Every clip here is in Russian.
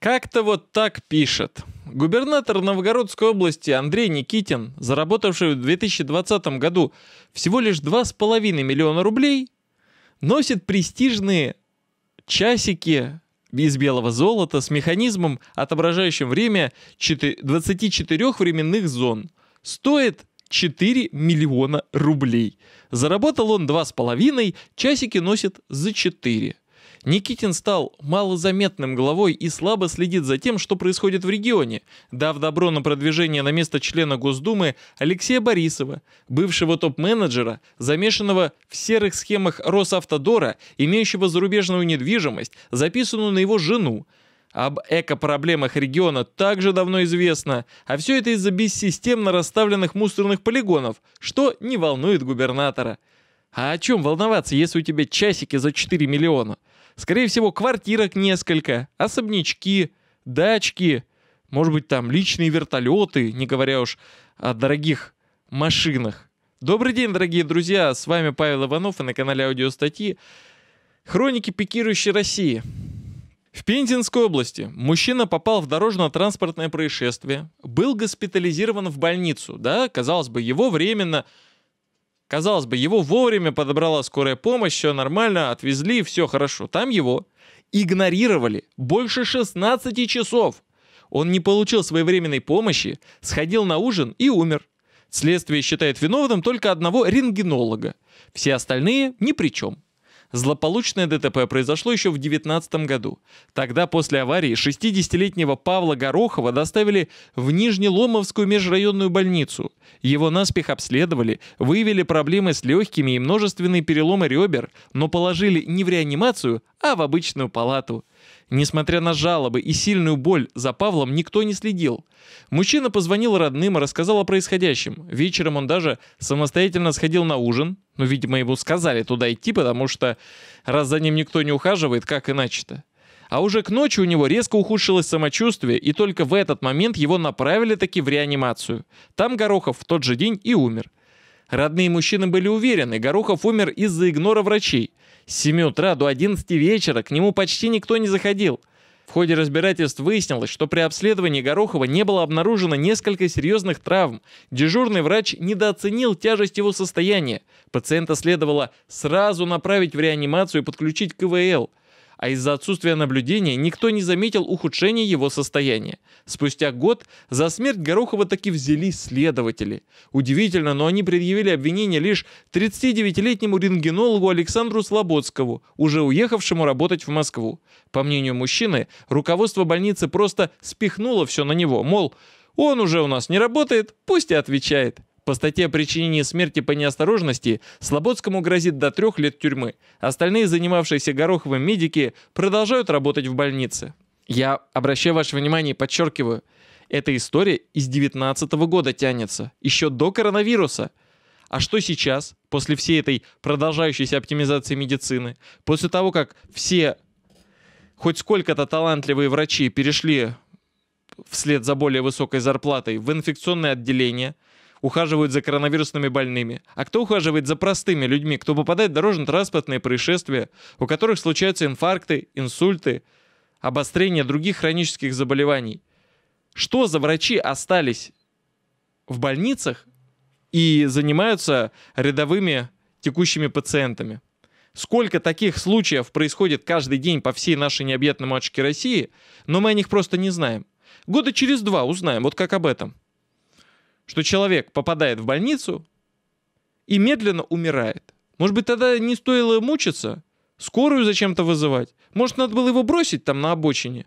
Как-то вот так пишет. Губернатор Новгородской области Андрей Никитин, заработавший в 2020 году всего лишь 2,5 миллиона рублей, носит престижные часики из белого золота с механизмом, отображающим время 24 временных зон. Стоит 4 миллиона рублей. Заработал он 2,5, часики носит за 4. Никитин стал малозаметным главой и слабо следит за тем, что происходит в регионе, дав добро на продвижение на место члена Госдумы Алексея Борисова, бывшего топ-менеджера, замешанного в серых схемах Росавтодора, имеющего зарубежную недвижимость, записанную на его жену, об эко-проблемах региона также давно известно, а все это из-за бессистемно расставленных мусорных полигонов, что не волнует губернатора. А о чем волноваться, если у тебя часики за 4 миллиона? Скорее всего, квартирок несколько, особнячки, дачки, может быть, там личные вертолеты, не говоря уж о дорогих машинах. Добрый день, дорогие друзья, с вами Павел Иванов и на канале Аудиостатьи «Хроники пикирующей России». В Пензенской области мужчина попал в дорожно-транспортное происшествие, был госпитализирован в больницу, да, казалось бы, его временно Казалось бы, его вовремя подобрала скорая помощь, все нормально, отвезли, все хорошо. Там его игнорировали больше 16 часов. Он не получил своевременной помощи, сходил на ужин и умер. Следствие считает виновным только одного рентгенолога. Все остальные ни при чем. Злополучное ДТП произошло еще в 19 году. Тогда после аварии 60-летнего Павла Горохова доставили в Нижнеломовскую межрайонную больницу. Его наспех обследовали, выявили проблемы с легкими и множественные переломы ребер, но положили не в реанимацию, а в обычную палату – Несмотря на жалобы и сильную боль, за Павлом никто не следил. Мужчина позвонил родным и рассказал о происходящем. Вечером он даже самостоятельно сходил на ужин. Ну, видимо, ему сказали туда идти, потому что раз за ним никто не ухаживает, как иначе-то? А уже к ночи у него резко ухудшилось самочувствие, и только в этот момент его направили таки в реанимацию. Там Горохов в тот же день и умер. Родные мужчины были уверены, Горохов умер из-за игнора врачей. С 7 утра до 11 вечера к нему почти никто не заходил. В ходе разбирательств выяснилось, что при обследовании Горохова не было обнаружено несколько серьезных травм. Дежурный врач недооценил тяжесть его состояния. Пациента следовало сразу направить в реанимацию и подключить к КВЛ а из-за отсутствия наблюдения никто не заметил ухудшения его состояния. Спустя год за смерть Горохова таки взяли следователи. Удивительно, но они предъявили обвинение лишь 39-летнему рентгенологу Александру Слободскому, уже уехавшему работать в Москву. По мнению мужчины, руководство больницы просто спихнуло все на него, мол, он уже у нас не работает, пусть и отвечает. По статье о причинении смерти по неосторожности Слободскому грозит до трех лет тюрьмы. Остальные занимавшиеся Гороховым медики продолжают работать в больнице. Я обращаю ваше внимание и подчеркиваю, эта история из 19 года тянется, еще до коронавируса. А что сейчас, после всей этой продолжающейся оптимизации медицины, после того, как все хоть сколько-то талантливые врачи перешли вслед за более высокой зарплатой в инфекционное отделение – ухаживают за коронавирусными больными, а кто ухаживает за простыми людьми, кто попадает в дорожно-транспортные происшествия, у которых случаются инфаркты, инсульты, обострение других хронических заболеваний. Что за врачи остались в больницах и занимаются рядовыми текущими пациентами? сколько таких случаев происходит каждый день по всей нашей необъятной матушке России, но мы о них просто не знаем. Года через два узнаем, вот как об этом что человек попадает в больницу и медленно умирает. Может быть, тогда не стоило мучиться? Скорую зачем-то вызывать? Может, надо было его бросить там на обочине?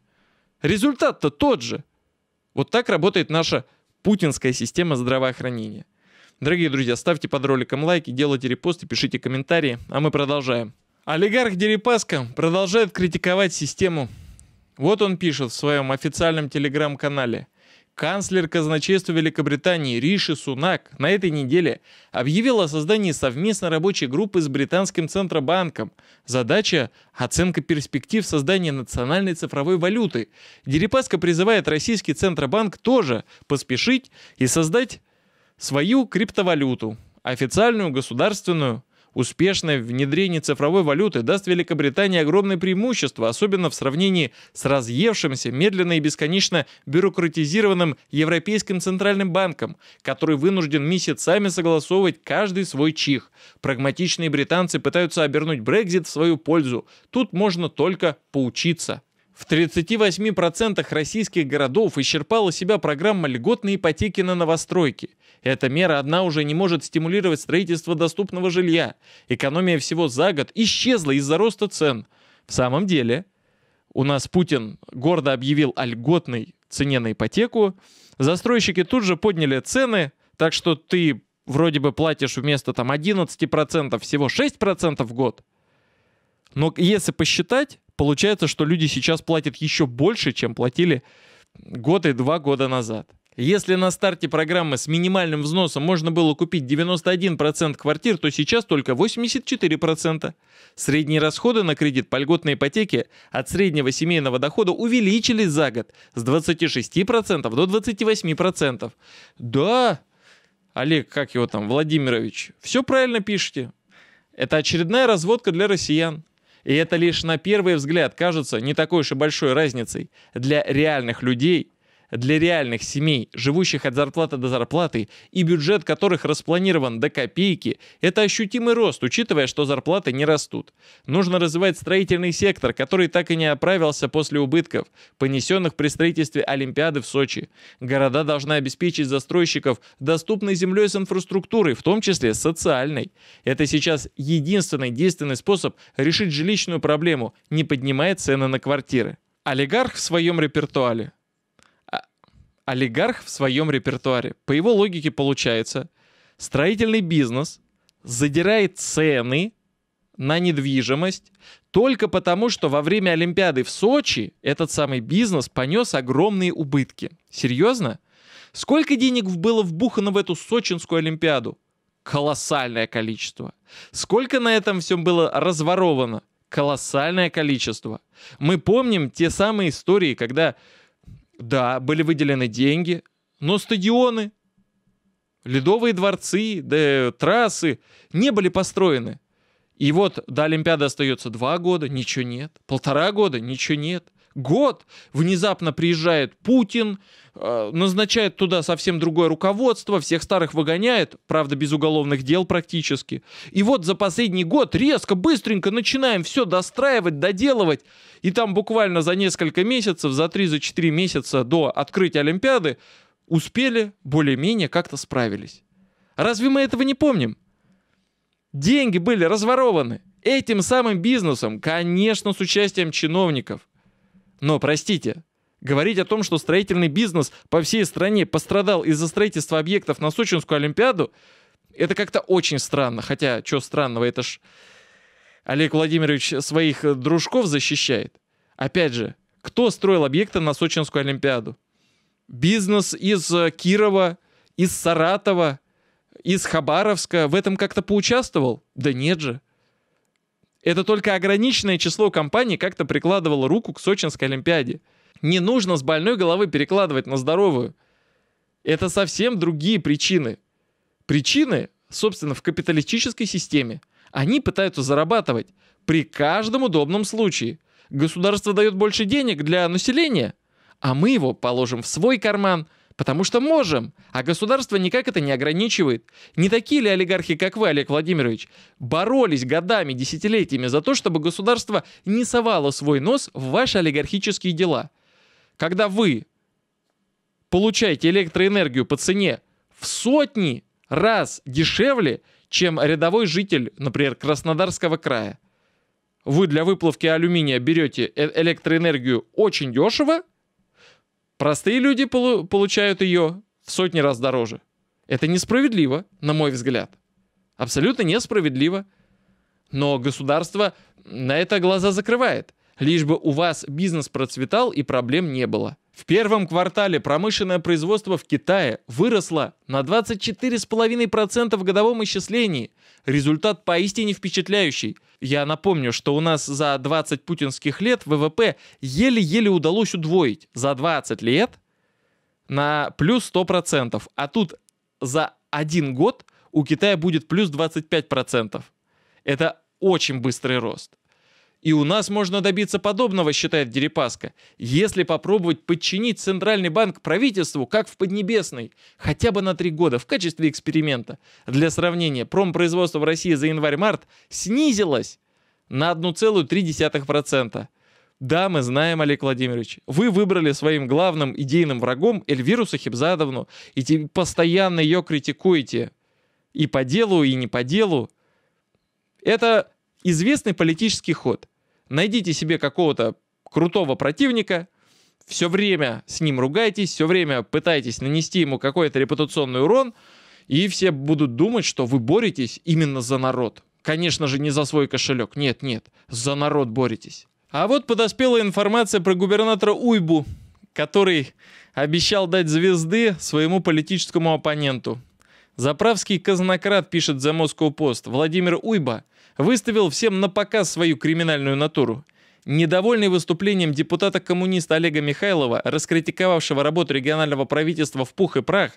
Результат-то тот же. Вот так работает наша путинская система здравоохранения. Дорогие друзья, ставьте под роликом лайки, делайте репосты, пишите комментарии, а мы продолжаем. Олигарх Дерипаска продолжает критиковать систему. Вот он пишет в своем официальном телеграм-канале – Канцлер казначейства Великобритании Риши Сунак на этой неделе объявил о создании совместной рабочей группы с британским Центробанком. Задача – оценка перспектив создания национальной цифровой валюты. Дерипаска призывает российский Центробанк тоже поспешить и создать свою криптовалюту, официальную, государственную – Успешное внедрение цифровой валюты даст Великобритании огромное преимущество, особенно в сравнении с разъевшимся, медленно и бесконечно бюрократизированным Европейским Центральным Банком, который вынужден месяцами согласовывать каждый свой чих. Прагматичные британцы пытаются обернуть Брекзит в свою пользу. Тут можно только поучиться. В 38% российских городов исчерпала себя программа льготной ипотеки на новостройки. Эта мера одна уже не может стимулировать строительство доступного жилья. Экономия всего за год исчезла из-за роста цен. В самом деле, у нас Путин гордо объявил о льготной цене на ипотеку. Застройщики тут же подняли цены, так что ты вроде бы платишь вместо там 11% всего 6% в год. Но если посчитать, получается, что люди сейчас платят еще больше, чем платили год и два года назад. Если на старте программы с минимальным взносом можно было купить 91% квартир, то сейчас только 84%. Средние расходы на кредит по льготной ипотеке от среднего семейного дохода увеличились за год с 26% до 28%. Да, Олег, как его там, Владимирович, все правильно пишете. Это очередная разводка для россиян. И это лишь на первый взгляд кажется не такой уж и большой разницей. Для реальных людей для реальных семей, живущих от зарплаты до зарплаты и бюджет которых распланирован до копейки, это ощутимый рост, учитывая, что зарплаты не растут. Нужно развивать строительный сектор, который так и не оправился после убытков, понесенных при строительстве Олимпиады в Сочи. Города должны обеспечить застройщиков доступной землей с инфраструктурой, в том числе социальной. Это сейчас единственный действенный способ решить жилищную проблему, не поднимая цены на квартиры. Олигарх в своем репертуаре – олигарх в своем репертуаре. По его логике получается, строительный бизнес задирает цены на недвижимость только потому, что во время Олимпиады в Сочи этот самый бизнес понес огромные убытки. Серьезно? Сколько денег было вбухано в эту сочинскую Олимпиаду? Колоссальное количество. Сколько на этом всем было разворовано? Колоссальное количество. Мы помним те самые истории, когда да, были выделены деньги, но стадионы, ледовые дворцы, да, трассы не были построены. И вот до Олимпиады остается два года, ничего нет. Полтора года, ничего нет год внезапно приезжает Путин, э, назначает туда совсем другое руководство, всех старых выгоняет, правда, без уголовных дел практически. И вот за последний год резко, быстренько начинаем все достраивать, доделывать. И там буквально за несколько месяцев, за 3-4 месяца до открытия Олимпиады успели, более-менее как-то справились. Разве мы этого не помним? Деньги были разворованы этим самым бизнесом, конечно, с участием чиновников – но, простите, говорить о том, что строительный бизнес по всей стране пострадал из-за строительства объектов на Сочинскую Олимпиаду, это как-то очень странно. Хотя, что странного, это ж Олег Владимирович своих э, дружков защищает. Опять же, кто строил объекты на Сочинскую Олимпиаду? Бизнес из э, Кирова, из Саратова, из Хабаровска в этом как-то поучаствовал? Да нет же. Это только ограниченное число компаний как-то прикладывало руку к Сочинской Олимпиаде. Не нужно с больной головы перекладывать на здоровую. Это совсем другие причины. Причины, собственно, в капиталистической системе. Они пытаются зарабатывать при каждом удобном случае. Государство дает больше денег для населения, а мы его положим в свой карман – Потому что можем, а государство никак это не ограничивает. Не такие ли олигархи, как вы, Олег Владимирович, боролись годами, десятилетиями за то, чтобы государство не совало свой нос в ваши олигархические дела? Когда вы получаете электроэнергию по цене в сотни раз дешевле, чем рядовой житель, например, Краснодарского края, вы для выплавки алюминия берете э-, электроэнергию очень дешево – Простые люди получают ее в сотни раз дороже. Это несправедливо, на мой взгляд. Абсолютно несправедливо. Но государство на это глаза закрывает, лишь бы у вас бизнес процветал и проблем не было. В первом квартале промышленное производство в Китае выросло на 24,5% в годовом исчислении. Результат поистине впечатляющий. Я напомню, что у нас за 20 путинских лет ВВП еле-еле удалось удвоить. За 20 лет на плюс 100%. А тут за один год у Китая будет плюс 25%. Это очень быстрый рост. И у нас можно добиться подобного, считает Дерипаска, если попробовать подчинить Центральный банк правительству, как в Поднебесной, хотя бы на три года в качестве эксперимента. Для сравнения, промпроизводство в России за январь-март снизилось на 1,3%. Да, мы знаем, Олег Владимирович, вы выбрали своим главным идейным врагом Эльвиру Сахибзадовну и постоянно ее критикуете. И по делу, и не по делу. Это известный политический ход найдите себе какого-то крутого противника, все время с ним ругайтесь, все время пытайтесь нанести ему какой-то репутационный урон, и все будут думать, что вы боретесь именно за народ. Конечно же, не за свой кошелек. Нет, нет, за народ боретесь. А вот подоспела информация про губернатора Уйбу, который обещал дать звезды своему политическому оппоненту. Заправский казнократ пишет за Moscow Post. Владимир Уйба – выставил всем на показ свою криминальную натуру. Недовольный выступлением депутата-коммуниста Олега Михайлова, раскритиковавшего работу регионального правительства в пух и прах,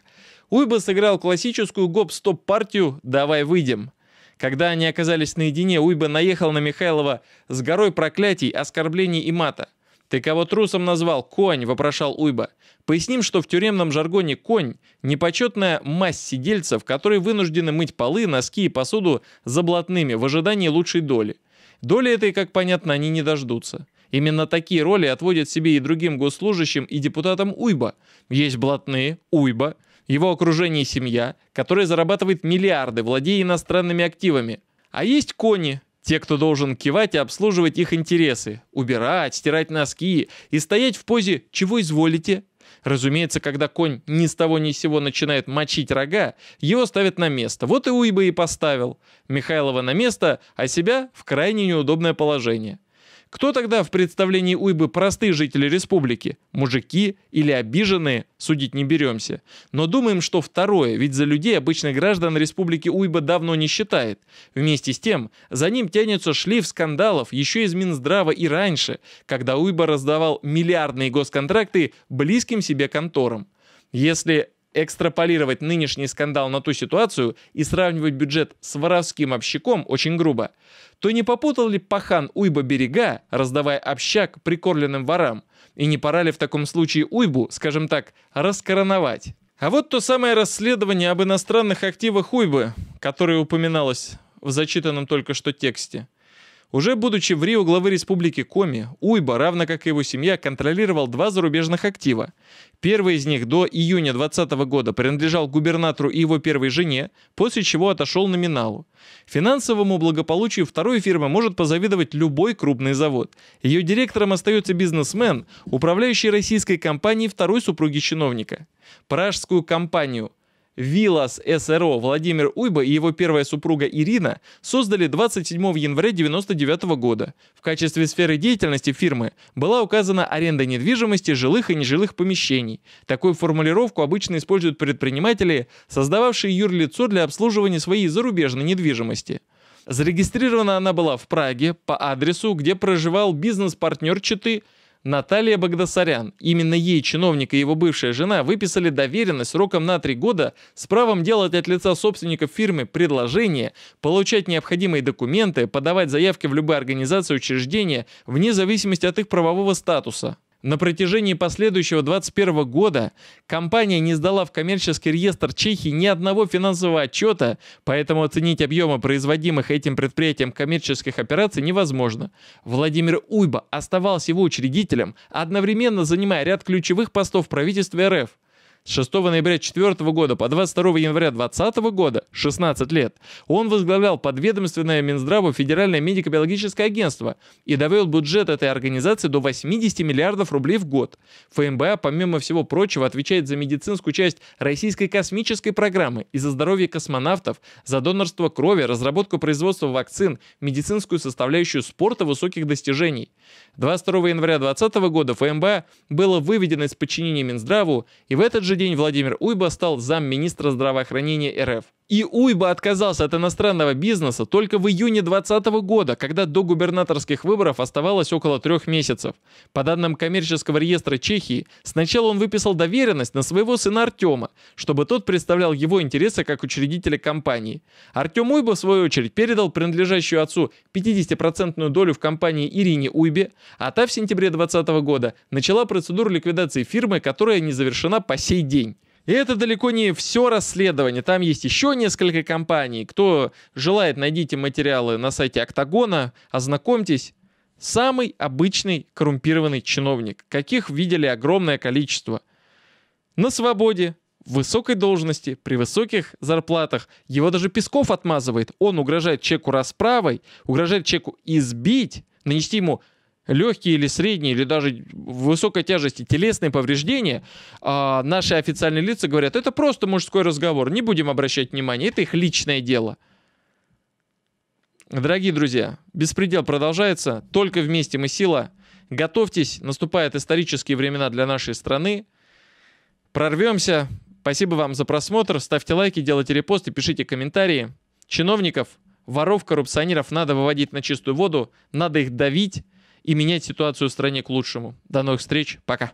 Уйба сыграл классическую гоп-стоп-партию «Давай выйдем». Когда они оказались наедине, Уйба наехал на Михайлова с горой проклятий, оскорблений и мата. «Ты кого трусом назвал? Конь!» – вопрошал Уйба. Поясним, что в тюремном жаргоне «конь» – непочетная масс сидельцев, которые вынуждены мыть полы, носки и посуду за блатными в ожидании лучшей доли. Доли этой, как понятно, они не дождутся. Именно такие роли отводят себе и другим госслужащим и депутатам Уйба. Есть блатные, Уйба, его окружение и семья, которая зарабатывает миллиарды, владея иностранными активами. А есть кони, те, кто должен кивать и обслуживать их интересы, убирать, стирать носки и стоять в позе «чего изволите?». Разумеется, когда конь ни с того ни с сего начинает мочить рога, его ставят на место. Вот и Уйба и поставил. Михайлова на место, а себя в крайне неудобное положение. Кто тогда в представлении Уйбы простые жители республики? Мужики или обиженные? Судить не беремся. Но думаем, что второе, ведь за людей обычных граждан республики Уйба давно не считает. Вместе с тем, за ним тянется шлиф скандалов еще из Минздрава и раньше, когда Уйба раздавал миллиардные госконтракты близким себе конторам. Если экстраполировать нынешний скандал на ту ситуацию и сравнивать бюджет с воровским общаком очень грубо, то не попутал ли пахан уйба берега, раздавая общак прикорленным ворам? И не пора ли в таком случае уйбу, скажем так, раскороновать? А вот то самое расследование об иностранных активах уйбы, которое упоминалось в зачитанном только что тексте – уже будучи в Рио главы республики Коми, Уйба, равно как и его семья, контролировал два зарубежных актива. Первый из них до июня 2020 года принадлежал губернатору и его первой жене, после чего отошел номиналу. Финансовому благополучию второй фирмы может позавидовать любой крупный завод. Ее директором остается бизнесмен, управляющий российской компанией второй супруги чиновника. Пражскую компанию – Вилас СРО Владимир Уйба и его первая супруга Ирина создали 27 января 1999 года. В качестве сферы деятельности фирмы была указана аренда недвижимости, жилых и нежилых помещений. Такую формулировку обычно используют предприниматели, создававшие юрлицо для обслуживания своей зарубежной недвижимости. Зарегистрирована она была в Праге по адресу, где проживал бизнес-партнер Читы – Наталья Багдасарян. Именно ей чиновник и его бывшая жена выписали доверенность сроком на три года с правом делать от лица собственников фирмы предложения, получать необходимые документы, подавать заявки в любые организации и учреждения вне зависимости от их правового статуса. На протяжении последующего 2021 года компания не сдала в коммерческий реестр Чехии ни одного финансового отчета, поэтому оценить объемы производимых этим предприятием коммерческих операций невозможно. Владимир Уйба оставался его учредителем, одновременно занимая ряд ключевых постов в правительстве РФ – с 6 ноября 2004 года по 22 января 2020 года, 16 лет, он возглавлял подведомственное Минздраву Федеральное медико-биологическое агентство и довел бюджет этой организации до 80 миллиардов рублей в год. ФМБА, помимо всего прочего, отвечает за медицинскую часть российской космической программы и за здоровье космонавтов, за донорство крови, разработку производства вакцин, медицинскую составляющую спорта высоких достижений. 22 января 2020 года ФМБА было выведено из подчинения Минздраву, и в этот же же день Владимир Уйба стал замминистра здравоохранения РФ. И Уйба отказался от иностранного бизнеса только в июне 2020 года, когда до губернаторских выборов оставалось около трех месяцев. По данным коммерческого реестра Чехии, сначала он выписал доверенность на своего сына Артема, чтобы тот представлял его интересы как учредителя компании. Артем Уйба, в свою очередь, передал принадлежащую отцу 50% долю в компании Ирине Уйбе, а та в сентябре 2020 года начала процедуру ликвидации фирмы, которая не завершена по сей день. И это далеко не все расследование. Там есть еще несколько компаний. Кто желает, найдите материалы на сайте Октагона, ознакомьтесь. Самый обычный коррумпированный чиновник, каких видели огромное количество. На свободе, в высокой должности, при высоких зарплатах. Его даже Песков отмазывает. Он угрожает чеку расправой, угрожает чеку избить, нанести ему легкие или средние, или даже высокой тяжести телесные повреждения, а наши официальные лица говорят, это просто мужской разговор, не будем обращать внимания, это их личное дело. Дорогие друзья, беспредел продолжается, только вместе мы сила. Готовьтесь, наступают исторические времена для нашей страны. Прорвемся. Спасибо вам за просмотр. Ставьте лайки, делайте репосты, пишите комментарии. Чиновников, воров, коррупционеров надо выводить на чистую воду, надо их давить и менять ситуацию в стране к лучшему. До новых встреч, пока.